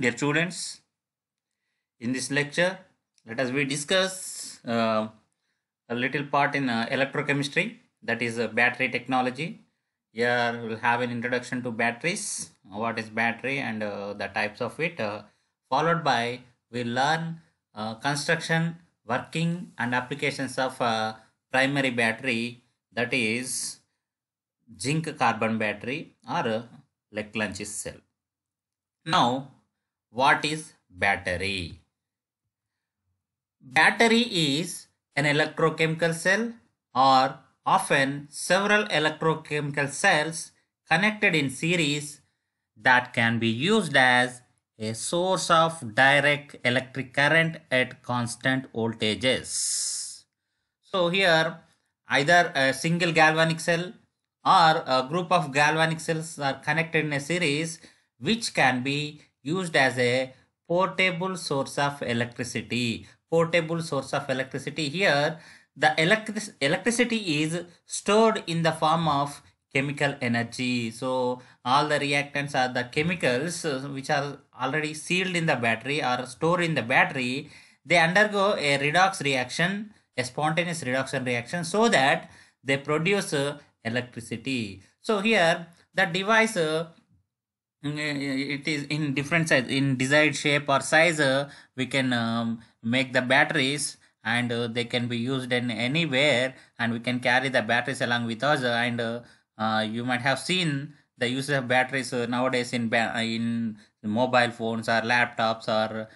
Dear students, in this lecture, let us we discuss uh, a little part in uh, electrochemistry, that is uh, battery technology. Here we'll have an introduction to batteries, what is battery and uh, the types of it, uh, followed by we will learn uh, construction, working and applications of primary battery, that is zinc carbon battery or lunch cell. Now, what is battery? Battery is an electrochemical cell or often several electrochemical cells connected in series that can be used as a source of direct electric current at constant voltages. So here either a single galvanic cell or a group of galvanic cells are connected in a series which can be used as a portable source of electricity. Portable source of electricity here, the electric electricity is stored in the form of chemical energy. So all the reactants are the chemicals uh, which are already sealed in the battery or stored in the battery. They undergo a redox reaction, a spontaneous reduction reaction so that they produce uh, electricity. So here the device uh, Mm, it is in different size in desired shape or size uh, we can um, make the batteries and uh, they can be used in anywhere and we can carry the batteries along with us uh, and uh, uh, you might have seen the use of batteries uh, nowadays in ba- in mobile phones or laptops or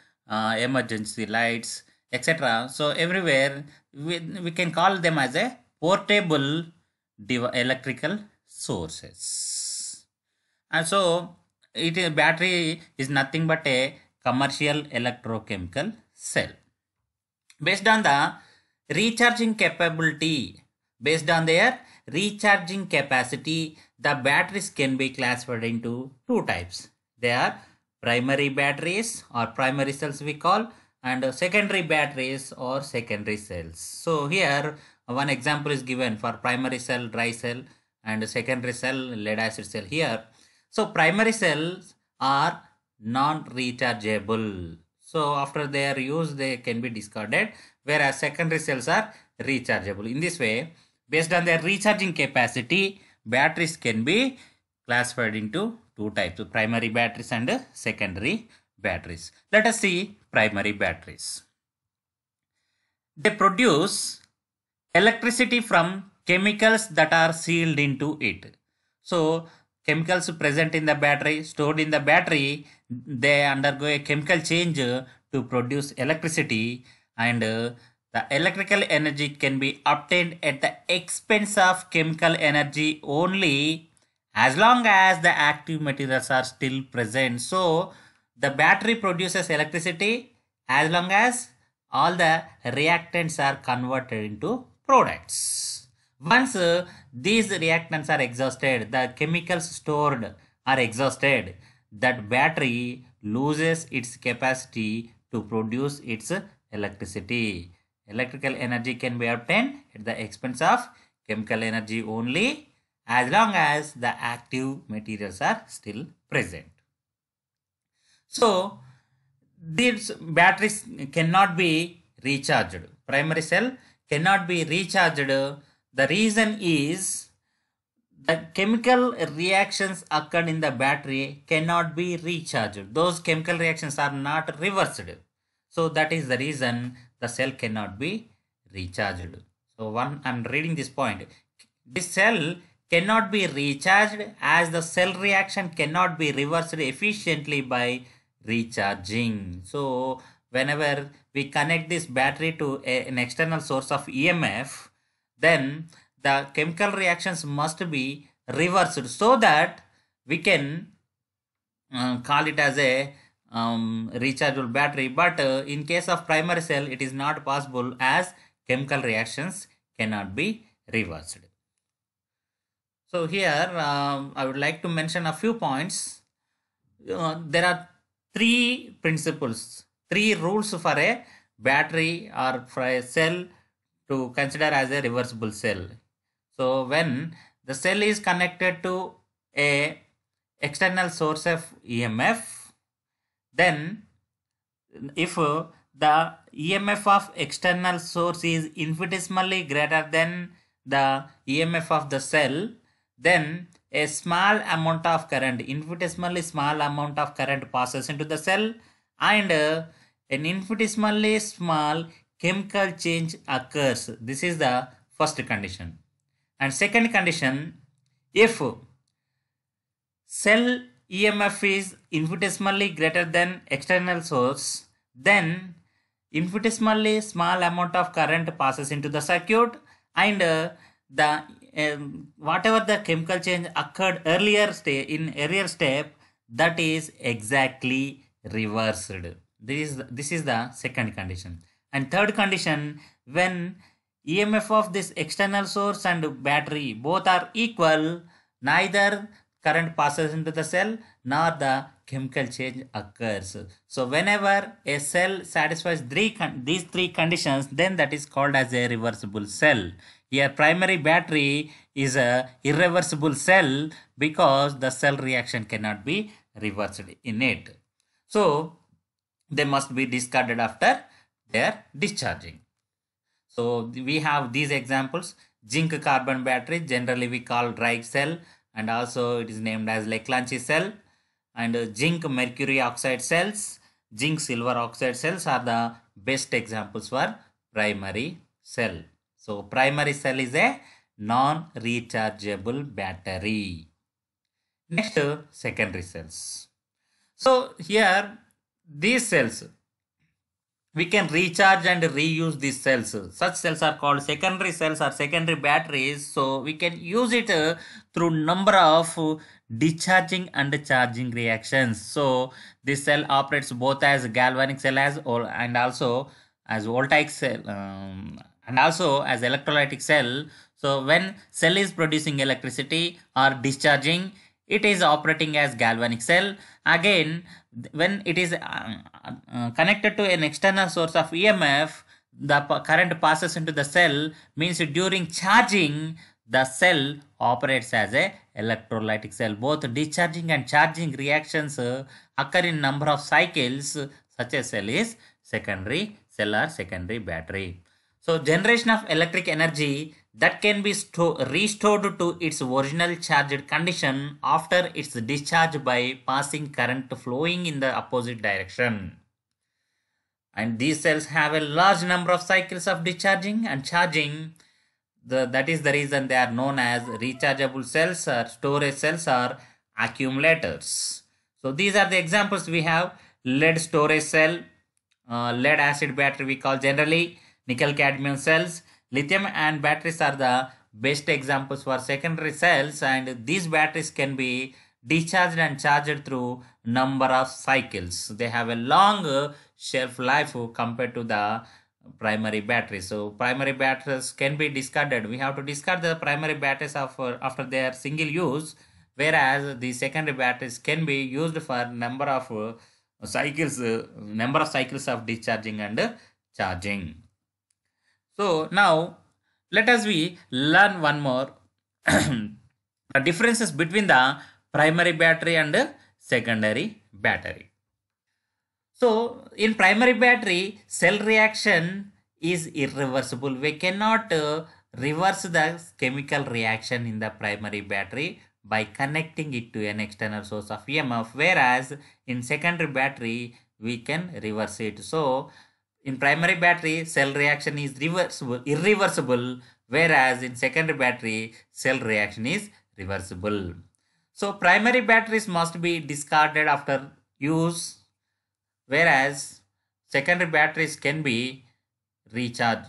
emergency lights etc so everywhere we, we can call them as a portable electrical sources and so it is battery is nothing but a commercial electrochemical cell. Based on the recharging capability, based on their recharging capacity, the batteries can be classified into two types. They are primary batteries or primary cells we call and secondary batteries or secondary cells. So here one example is given for primary cell, dry cell and secondary cell, lead acid cell. Here so primary cells are non-rechargeable. So after they are used, they can be discarded, whereas secondary cells are rechargeable. In this way, based on their recharging capacity, batteries can be classified into two types, so primary batteries and secondary batteries. Let us see primary batteries. They produce electricity from chemicals that are sealed into it. So chemicals present in the battery, stored in the battery, they undergo a chemical change to produce electricity and uh, the electrical energy can be obtained at the expense of chemical energy only as long as the active materials are still present. So, the battery produces electricity as long as all the reactants are converted into products. Once uh, these reactants are exhausted, the chemicals stored are exhausted, that battery loses its capacity to produce its electricity. Electrical energy can be obtained at the expense of chemical energy only as long as the active materials are still present. So, these batteries cannot be recharged. Primary cell cannot be recharged the reason is the chemical reactions occurred in the battery cannot be recharged. Those chemical reactions are not reversed. So that is the reason the cell cannot be recharged. So one, I'm reading this point. This cell cannot be recharged as the cell reaction cannot be reversed efficiently by recharging. So whenever we connect this battery to a, an external source of EMF, then the chemical reactions must be reversed so that we can uh, call it as a um, rechargeable battery but uh, in case of primary cell it is not possible as chemical reactions cannot be reversed. So here um, I would like to mention a few points. Uh, there are three principles, three rules for a battery or for a cell to consider as a reversible cell. So when the cell is connected to a external source of EMF, then if the EMF of external source is infinitesimally greater than the EMF of the cell, then a small amount of current, infinitesimally small amount of current passes into the cell and an infinitesimally small chemical change occurs. This is the first condition. And second condition, if cell EMF is infinitesimally greater than external source, then infinitesimally small amount of current passes into the circuit and uh, the um, whatever the chemical change occurred earlier step in earlier step that is exactly reversed this is this is the second condition and third condition, when EMF of this external source and battery both are equal, neither current passes into the cell nor the chemical change occurs. So whenever a cell satisfies three these three conditions, then that is called as a reversible cell. Here primary battery is a irreversible cell because the cell reaction cannot be reversed in it. So they must be discarded after they are discharging. So we have these examples zinc carbon battery generally we call dry cell and also it is named as Leclanche cell and zinc mercury oxide cells zinc silver oxide cells are the best examples for primary cell. So primary cell is a non-rechargeable battery. Next secondary cells. So here these cells we can recharge and reuse these cells such cells are called secondary cells or secondary batteries so we can use it uh, through number of discharging and charging reactions so this cell operates both as galvanic cell as or and also as voltaic cell um, and also as electrolytic cell so when cell is producing electricity or discharging it is operating as galvanic cell again when it is uh, uh, connected to an external source of EMF, the current passes into the cell means during charging, the cell operates as a electrolytic cell. Both discharging and charging reactions uh, occur in number of cycles. Such a cell is secondary cell or secondary battery. So generation of electric energy that can be restored to its original charged condition after its discharge by passing current flowing in the opposite direction. And these cells have a large number of cycles of discharging and charging. The, that is the reason they are known as rechargeable cells or storage cells or accumulators. So these are the examples we have lead storage cell, uh, lead acid battery we call generally nickel cadmium cells. Lithium and batteries are the best examples for secondary cells and these batteries can be discharged and charged through number of cycles. They have a long shelf life compared to the primary battery. So primary batteries can be discarded. We have to discard the primary batteries after, after their single use whereas the secondary batteries can be used for number of cycles, number of cycles of discharging and charging. So now let us we learn one more the differences between the primary battery and secondary battery. So in primary battery cell reaction is irreversible. We cannot uh, reverse the chemical reaction in the primary battery by connecting it to an external source of EMF whereas in secondary battery we can reverse it. So in primary battery, cell reaction is reversible, irreversible, whereas in secondary battery, cell reaction is reversible. So primary batteries must be discarded after use, whereas secondary batteries can be recharged.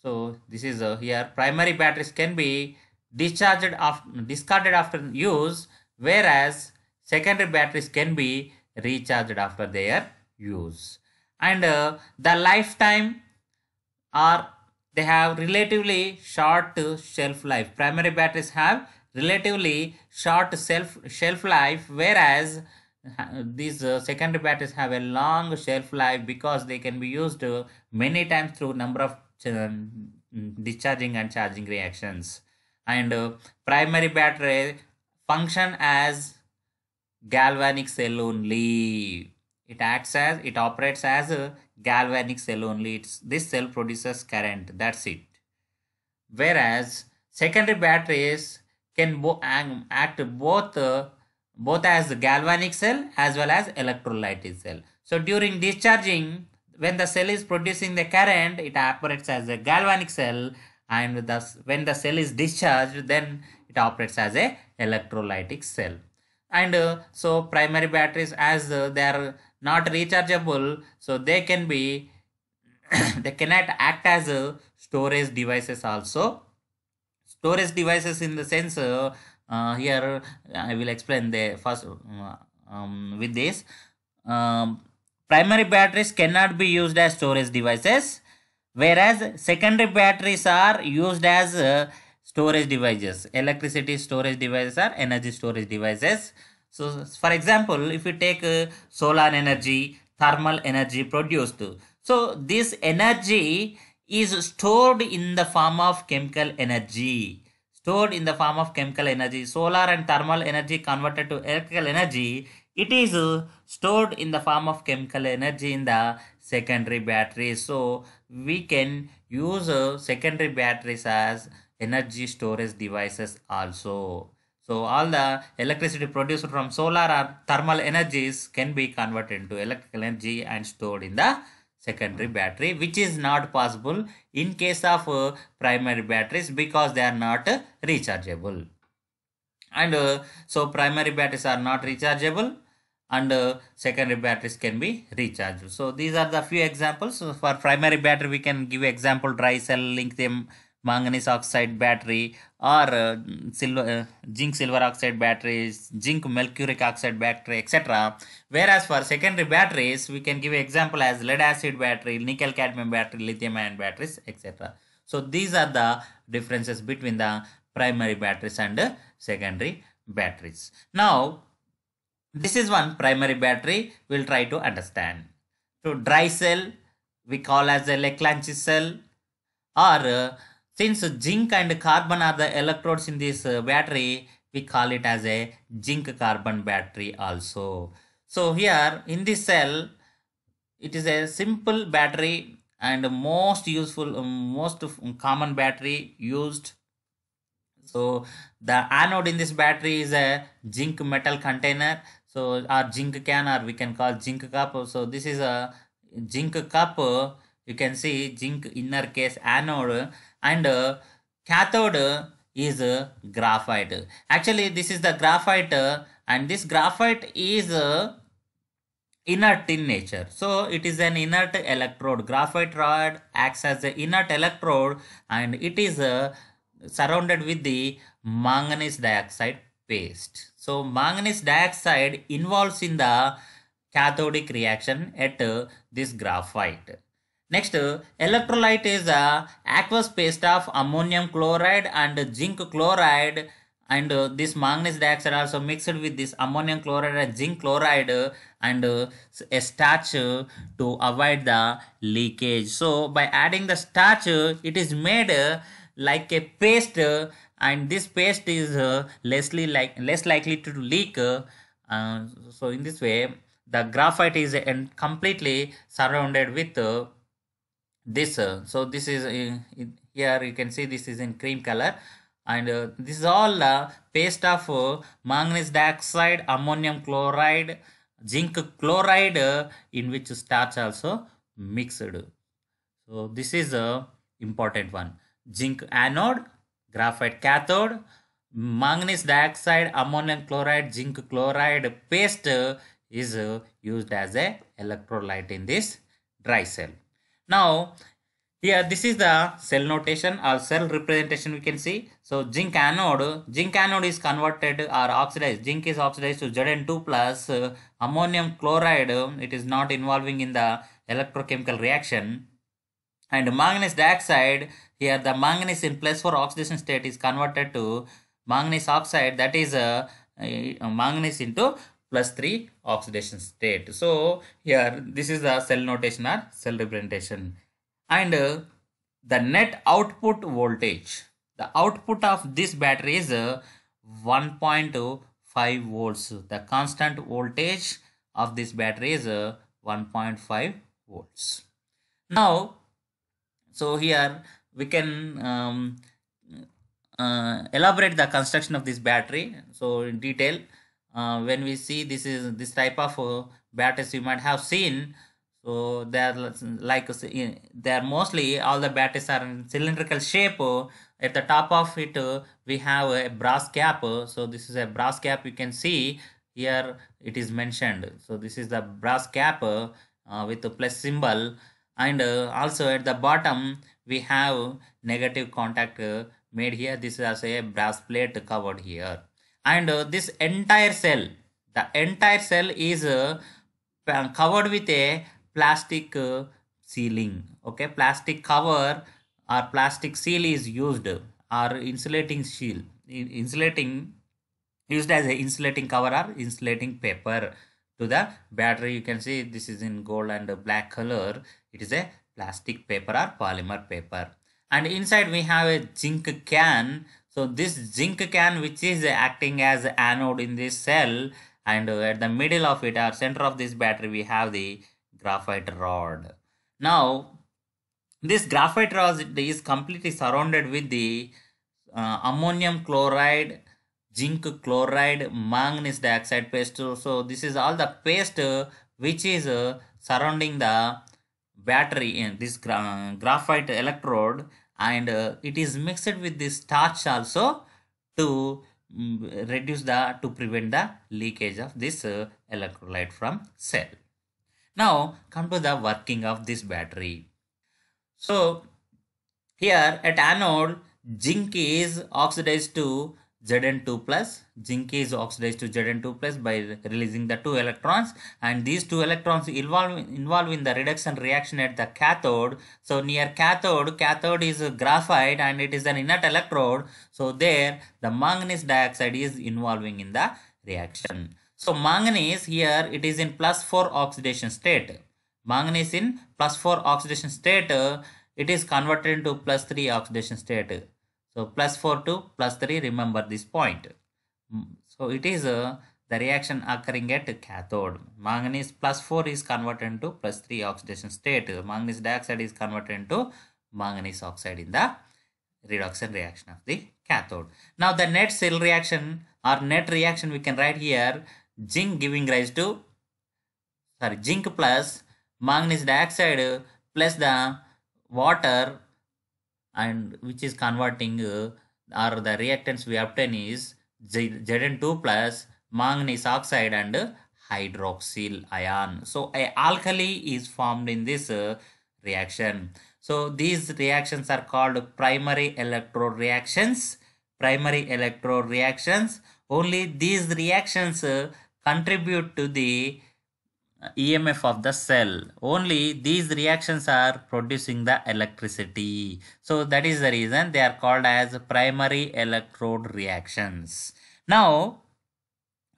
So this is uh, here primary batteries can be discharged after discarded after use, whereas secondary batteries can be recharged after their use and uh, the lifetime are they have relatively short shelf life primary batteries have relatively short shelf shelf life whereas uh, these uh, secondary batteries have a long shelf life because they can be used uh, many times through number of uh, discharging and charging reactions and uh, primary battery function as galvanic cell only it acts as, it operates as a galvanic cell only. It's, this cell produces current. That's it. Whereas secondary batteries can bo act both uh, both as galvanic cell as well as electrolytic cell. So during discharging, when the cell is producing the current, it operates as a galvanic cell and thus when the cell is discharged, then it operates as a electrolytic cell and uh, so primary batteries as uh, they are not rechargeable so they can be they cannot act as uh, storage devices also storage devices in the sense uh, uh here i will explain the first uh, um, with this um, primary batteries cannot be used as storage devices whereas secondary batteries are used as uh, storage devices electricity storage devices are energy storage devices so for example if you take uh, solar energy thermal energy produced so this energy is stored in the form of chemical energy stored in the form of chemical energy solar and thermal energy converted to electrical energy it is uh, stored in the form of chemical energy in the secondary battery so we can use uh, secondary batteries as energy storage devices also. So all the electricity produced from solar or thermal energies can be converted into electrical energy and stored in the secondary battery which is not possible in case of uh, primary batteries because they are not uh, rechargeable. And uh, so primary batteries are not rechargeable and uh, secondary batteries can be recharged. So these are the few examples. So for primary battery we can give example dry cell, link them manganese oxide battery or uh, silver, uh, zinc silver oxide batteries, zinc mercuric oxide battery, etc. Whereas for secondary batteries, we can give example as lead acid battery, nickel cadmium battery, lithium ion batteries, etc. So these are the differences between the primary batteries and uh, secondary batteries. Now, this is one primary battery we'll try to understand. So dry cell, we call as a Leclanche cell or uh, since zinc and carbon are the electrodes in this uh, battery, we call it as a zinc carbon battery also. So here in this cell, it is a simple battery and most useful, um, most um, common battery used. So the anode in this battery is a zinc metal container. So our zinc can or we can call zinc cup. So this is a zinc cup. You can see zinc inner case anode and uh, cathode is uh, graphite. Actually, this is the graphite uh, and this graphite is inert in nature. So it is an inert electrode. Graphite rod acts as an inert electrode and it is uh, surrounded with the manganese dioxide paste. So manganese dioxide involves in the cathodic reaction at uh, this graphite. Next, electrolyte is a aqueous paste of ammonium chloride and zinc chloride and uh, this manganese dioxide also mixed with this ammonium chloride and zinc chloride and uh, a starch uh, to avoid the leakage. So by adding the starch, uh, it is made uh, like a paste and this paste is lessly like less likely to leak. so in this way, the graphite is completely surrounded with this uh, so this is uh, here you can see this is in cream color and uh, this is all paste of manganese dioxide ammonium chloride zinc chloride in which starch also mixed so this is a important one zinc anode graphite cathode manganese dioxide ammonium chloride zinc chloride paste is used as a electrolyte in this dry cell now, here yeah, this is the cell notation or cell representation we can see. So zinc anode, zinc anode is converted or oxidized. Zinc is oxidized to Zn2 plus uh, ammonium chloride. It is not involving in the electrochemical reaction. And manganese dioxide, here the manganese in plus 4 oxidation state is converted to manganese oxide that is uh, uh, manganese into plus 3 oxidation state. So here this is the cell notation or cell representation and uh, the net output voltage. The output of this battery is uh, 1.5 volts. The constant voltage of this battery is uh, 1.5 volts. Now, so here we can um, uh, elaborate the construction of this battery. So in detail, uh, when we see this is this type of uh, batters you might have seen so they are like uh, they are mostly all the batteries are in cylindrical shape uh, at the top of it uh, we have a brass cap so this is a brass cap you can see here it is mentioned so this is the brass cap uh, with a plus symbol and uh, also at the bottom we have negative contact uh, made here this is also a brass plate covered here and uh, this entire cell the entire cell is uh, covered with a plastic uh, ceiling okay plastic cover or plastic seal is used or insulating shield insulating used as a insulating cover or insulating paper to the battery you can see this is in gold and black color it is a plastic paper or polymer paper and inside we have a zinc can so this zinc can which is acting as anode in this cell and at the middle of it or center of this battery we have the graphite rod. Now this graphite rod is completely surrounded with the uh, ammonium chloride, zinc chloride, manganese dioxide paste. So this is all the paste uh, which is uh, surrounding the battery in this gra graphite electrode and uh, it is mixed with this starch also to um, reduce the to prevent the leakage of this uh, electrolyte from cell now come to the working of this battery so here at anode zinc is oxidized to Zn2 plus. Zinc is oxidized to Zn2 plus by releasing the two electrons and these two electrons involve, involve in the reduction reaction at the cathode. So near cathode, cathode is graphite and it is an inert electrode. So there the manganese dioxide is involving in the reaction. So manganese here it is in plus 4 oxidation state. Manganese in plus 4 oxidation state it is converted into plus 3 oxidation state so plus 4 to plus 3 remember this point. Hmm. So it is uh, the reaction occurring at cathode. Manganese plus 4 is converted into plus 3 oxidation state. Manganese dioxide is converted into manganese oxide in the reduction reaction of the cathode. Now the net cell reaction or net reaction we can write here zinc giving rise to sorry zinc plus manganese dioxide plus the water and which is converting uh, or the reactants we obtain is Zn2 plus manganese oxide and hydroxyl ion. So a alkali is formed in this uh, reaction. So these reactions are called primary electro reactions. Primary electro reactions. Only these reactions uh, contribute to the EMF of the cell. Only these reactions are producing the electricity. So that is the reason they are called as primary electrode reactions. Now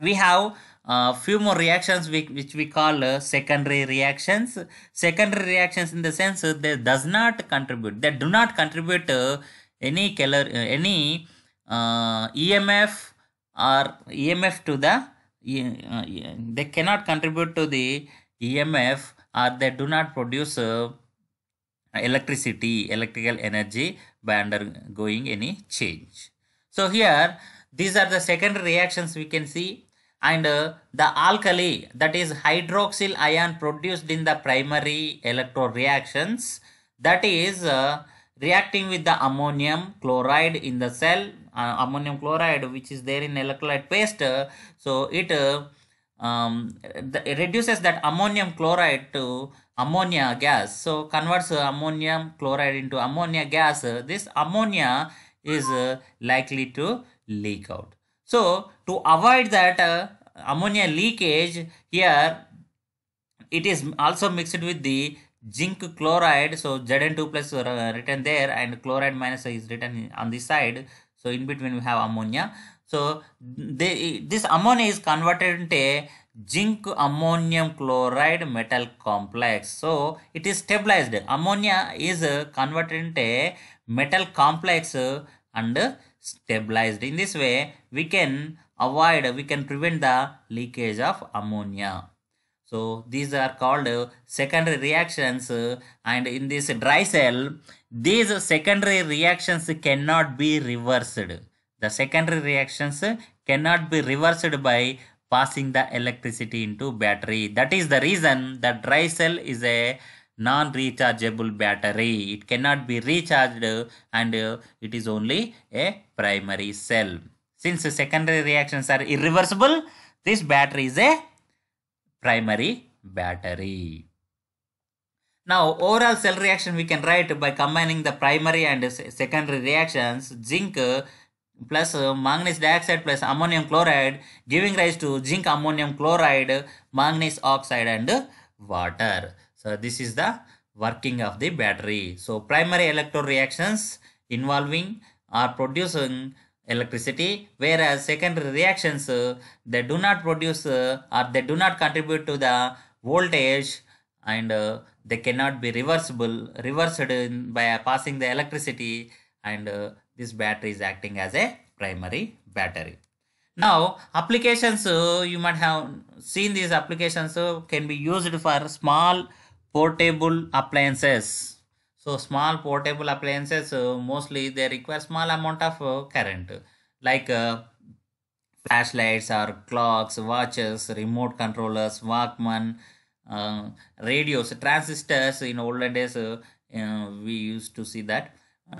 we have a uh, few more reactions we, which we call uh, secondary reactions. Secondary reactions in the sense uh, they does not contribute. They do not contribute uh, any color, uh, any uh, EMF or EMF to the uh, they cannot contribute to the EMF or they do not produce uh, electricity, electrical energy by undergoing any change. So here these are the secondary reactions we can see and uh, the alkali that is hydroxyl ion produced in the primary electro reactions that is uh, reacting with the ammonium chloride in the cell uh, ammonium chloride which is there in electrolyte paste so it um, the, it reduces that ammonium chloride to ammonia gas so converts ammonium chloride into ammonia gas this ammonia is uh, likely to leak out so to avoid that uh, ammonia leakage here it is also mixed with the zinc chloride so Zn2 plus uh, written there and chloride minus is written on this side so in between we have ammonia. So they, this ammonia is converted into zinc ammonium chloride metal complex. So it is stabilized. Ammonia is converted into a metal complex and stabilized. In this way, we can avoid, we can prevent the leakage of ammonia. So these are called uh, secondary reactions uh, and in this dry cell, these secondary reactions cannot be reversed. The secondary reactions cannot be reversed by passing the electricity into battery. That is the reason the dry cell is a non-rechargeable battery. It cannot be recharged and uh, it is only a primary cell. Since secondary reactions are irreversible, this battery is a primary battery. Now overall cell reaction we can write by combining the primary and secondary reactions zinc plus manganese dioxide plus ammonium chloride giving rise to zinc ammonium chloride manganese oxide and water. So this is the working of the battery. So primary electro reactions involving are producing electricity whereas secondary reactions they do not produce or they do not contribute to the voltage and uh, they cannot be reversible reversed in, by passing the electricity and uh, this battery is acting as a primary battery now applications uh, you might have seen these applications uh, can be used for small portable appliances so small portable appliances uh, mostly they require small amount of uh, current like uh, flashlights or clocks, watches, remote controllers, Walkman, uh, radios, transistors. In olden days, uh, uh, we used to see that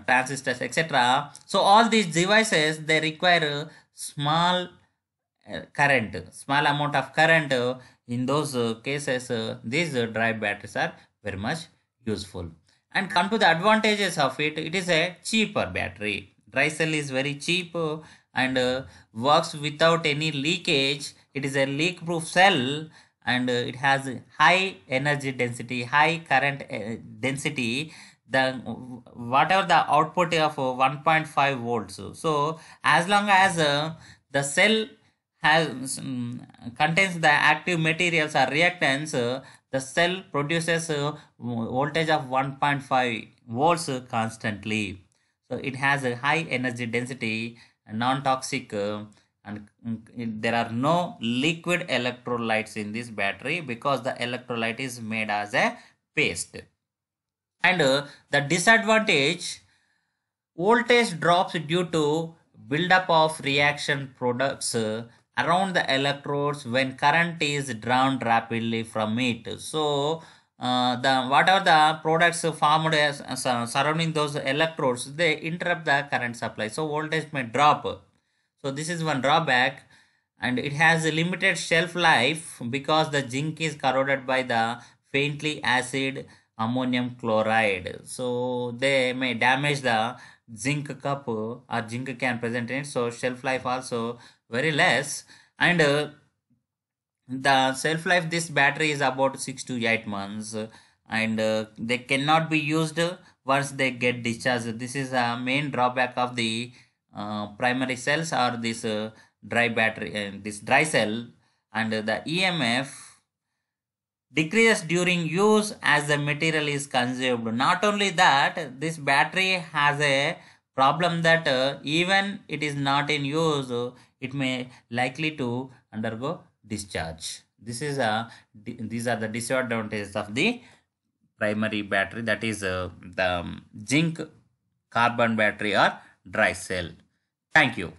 transistors, etc. So all these devices they require small current, small amount of current. in those cases, these drive batteries are very much useful and come to the advantages of it it is a cheaper battery dry cell is very cheap and uh, works without any leakage it is a leak proof cell and uh, it has high energy density high current uh, density the whatever the output of 1.5 volts so as long as uh, the cell has um, contains the active materials or reactants the cell produces a voltage of 1.5 volts constantly. So it has a high energy density, non-toxic uh, and mm, there are no liquid electrolytes in this battery because the electrolyte is made as a paste. And uh, the disadvantage, voltage drops due to buildup of reaction products uh, around the electrodes when current is drawn rapidly from it. So uh, the whatever the products formed as, uh, uh, surrounding those electrodes, they interrupt the current supply. So voltage may drop. So this is one drawback and it has a limited shelf life because the zinc is corroded by the faintly acid ammonium chloride. So they may damage the zinc cup uh, or zinc can present in it so shelf life also very less and uh, the shelf life this battery is about 6 to 8 months and uh, they cannot be used once they get discharged this is a main drawback of the uh, primary cells or this uh, dry battery and uh, this dry cell and the emf decreases during use as the material is consumed. Not only that, this battery has a problem that uh, even it is not in use, it may likely to undergo discharge. This is a, uh, these are the disadvantages of the primary battery that is uh, the um, zinc carbon battery or dry cell. Thank you.